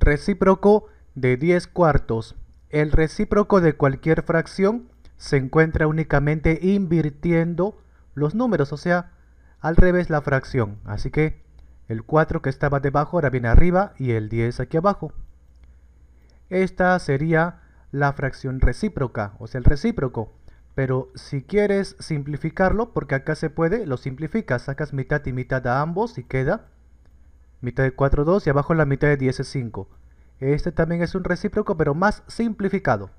recíproco de 10 cuartos. El recíproco de cualquier fracción se encuentra únicamente invirtiendo los números, o sea, al revés la fracción. Así que el 4 que estaba debajo ahora viene arriba y el 10 aquí abajo. Esta sería la fracción recíproca, o sea, el recíproco. Pero si quieres simplificarlo, porque acá se puede, lo simplificas, sacas mitad y mitad a ambos y queda mitad de 4 2 y abajo la mitad de 10 es 5. Este también es un recíproco pero más simplificado.